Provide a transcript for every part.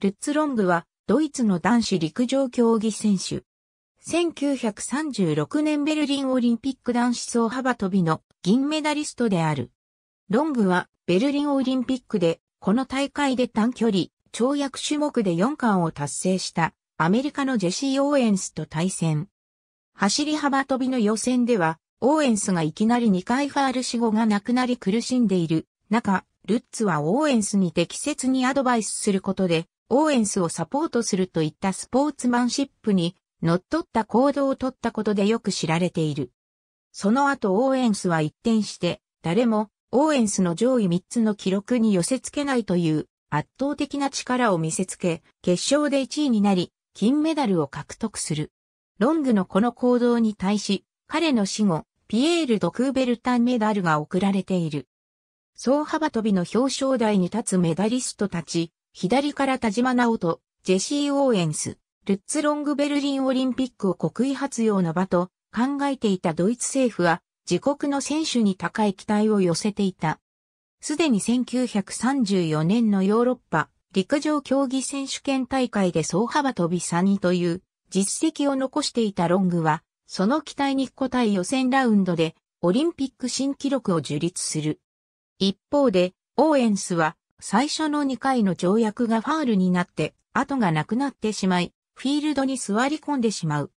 ルッツロングは、ドイツの男子陸上競技選手。1936年ベルリンオリンピック男子総幅跳びの銀メダリストである。ロングはベルリンオリンピックでこの大会で短距離、跳躍種目で4冠を達成したアメリカのジェシー・オーエンスと対戦。走り幅跳びの予選ではオーエンスがいきなり2回ファール死後がなくなり苦しんでいる中、ルッツはオーエンスに適切にアドバイスすることでオーエンスをサポートするといったスポーツマンシップに乗っった行動をとったことでよく知られている。その後オーエンスは一転して誰もオーエンスの上位3つの記録に寄せ付けないという圧倒的な力を見せつけ、決勝で1位になり、金メダルを獲得する。ロングのこの行動に対し、彼の死後、ピエール・ドクーベルタンメダルが贈られている。総幅跳びの表彰台に立つメダリストたち、左から田島直人、ジェシー・オーエンス、ルッツ・ロングベルリンオリンピックを国威発揚の場と考えていたドイツ政府は、自国の選手に高い期待を寄せていた。すでに1934年のヨーロッパ陸上競技選手権大会で総幅飛び3位という実績を残していたロングは、その期待に応え予選ラウンドでオリンピック新記録を樹立する。一方で、オーエンスは最初の2回の跳躍がファールになって、後がなくなってしまい、フィールドに座り込んでしまう。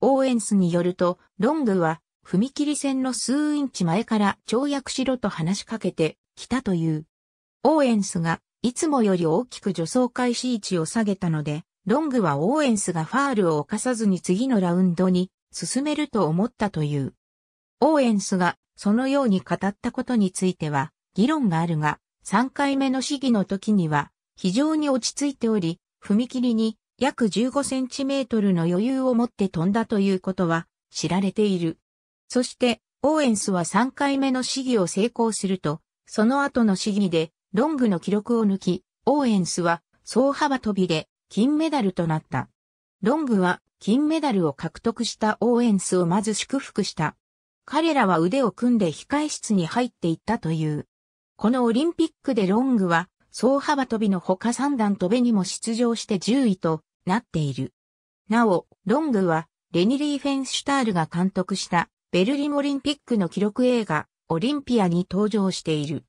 オーエンスによると、ロングは、踏切線の数インチ前から跳躍しろと話しかけてきたという。オーエンスが、いつもより大きく助走開始位置を下げたので、ロングはオーエンスがファールを犯さずに次のラウンドに進めると思ったという。オーエンスがそのように語ったことについては議論があるが、3回目の試技の時には非常に落ち着いており、踏切に約15センチメートルの余裕を持って飛んだということは知られている。そして、オーエンスは3回目の試技を成功すると、その後の試技でロングの記録を抜き、オーエンスは総幅飛びで金メダルとなった。ロングは金メダルを獲得したオーエンスをまず祝福した。彼らは腕を組んで控室に入っていったという。このオリンピックでロングは、総幅飛びのほか三段飛びにも出場して10位となっている。なお、ロングは、レニリー・フェンシュタールが監督したベルリンオリンピックの記録映画、オリンピアに登場している。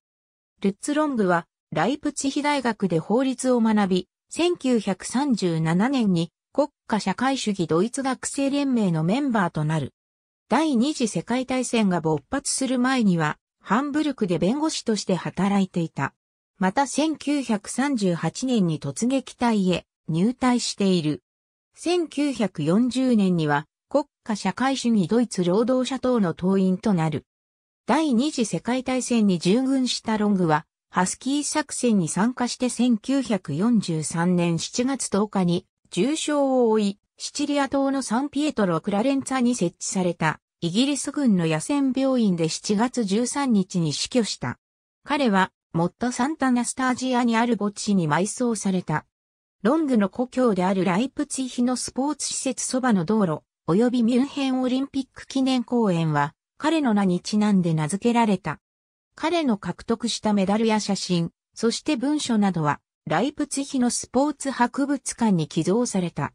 ルッツ・ロングは、ライプチヒ大学で法律を学び、1937年に国家社会主義ドイツ学生連盟のメンバーとなる。第二次世界大戦が勃発する前には、ハンブルクで弁護士として働いていた。また1938年に突撃隊へ入隊している。1940年には国家社会主義ドイツ労働者党の党員となる。第二次世界大戦に従軍したロングは、ハスキー作戦に参加して1943年7月10日に重傷を負い、シチリア島のサンピエトロ・クラレンツァに設置されたイギリス軍の野戦病院で7月13日に死去した。彼は、モッド・サンタナ・スタージアにある墓地に埋葬された。ロングの故郷であるライプツィヒのスポーツ施設そばの道路、及びミュンヘンオリンピック記念公園は、彼の名にちなんで名付けられた。彼の獲得したメダルや写真、そして文書などは、ライプツィヒのスポーツ博物館に寄贈された。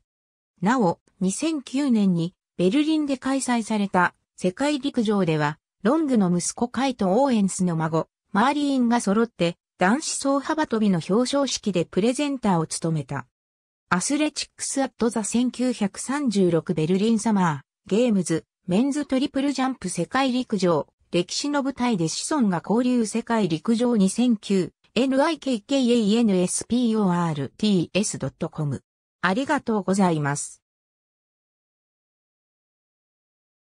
なお、2009年に、ベルリンで開催された世界陸上では、ロングの息子カイト・オーエンスの孫、マーリーンが揃って、男子総幅跳びの表彰式でプレゼンターを務めた。アスレチックス・アット・ザ・1936ベルリンサマー、ゲームズ、メンズトリプルジャンプ世界陸上、歴史の舞台で子孫が交流世界陸上2009、nikkaansports.com。ありがとうございます。